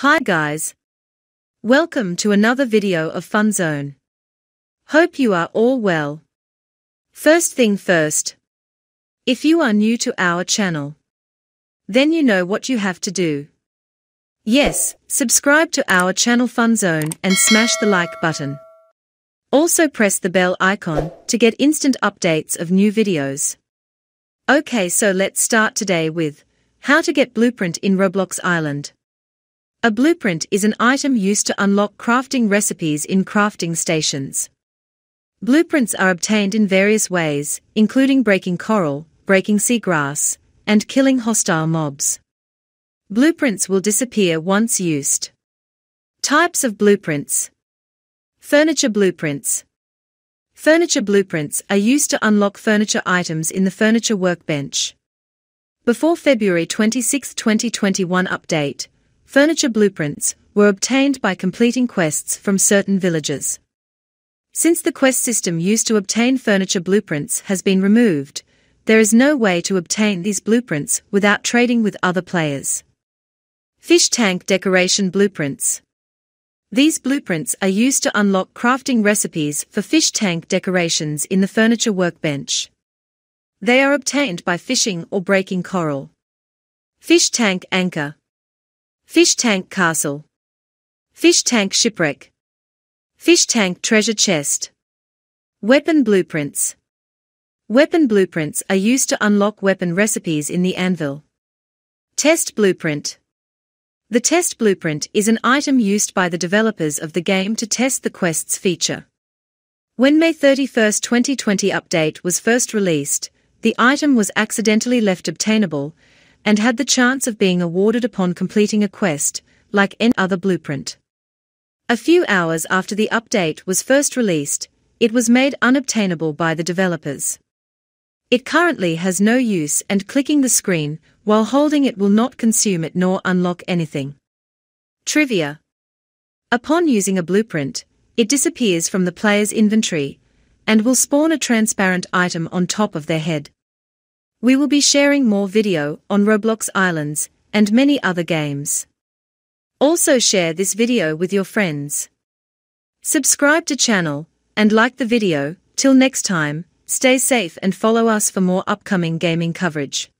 Hi guys. Welcome to another video of Fun Zone. Hope you are all well. First thing first. If you are new to our channel, then you know what you have to do. Yes, subscribe to our channel Fun Zone and smash the like button. Also press the bell icon to get instant updates of new videos. Okay so let's start today with how to get blueprint in Roblox Island. A blueprint is an item used to unlock crafting recipes in crafting stations. Blueprints are obtained in various ways, including breaking coral, breaking seagrass, and killing hostile mobs. Blueprints will disappear once used. Types of blueprints. Furniture blueprints. Furniture blueprints are used to unlock furniture items in the furniture workbench. Before February 26, 2021 update, Furniture blueprints were obtained by completing quests from certain villagers. Since the quest system used to obtain furniture blueprints has been removed, there is no way to obtain these blueprints without trading with other players. Fish Tank Decoration Blueprints These blueprints are used to unlock crafting recipes for fish tank decorations in the furniture workbench. They are obtained by fishing or breaking coral. Fish Tank Anchor Fish Tank Castle. Fish Tank Shipwreck. Fish Tank Treasure Chest. Weapon Blueprints. Weapon blueprints are used to unlock weapon recipes in the anvil. Test Blueprint. The test blueprint is an item used by the developers of the game to test the quest's feature. When May 31, 2020 update was first released, the item was accidentally left obtainable, and had the chance of being awarded upon completing a quest, like any other blueprint. A few hours after the update was first released, it was made unobtainable by the developers. It currently has no use and clicking the screen while holding it will not consume it nor unlock anything. Trivia Upon using a blueprint, it disappears from the player's inventory and will spawn a transparent item on top of their head. We will be sharing more video on Roblox Islands and many other games. Also share this video with your friends. Subscribe to channel and like the video. Till next time, stay safe and follow us for more upcoming gaming coverage.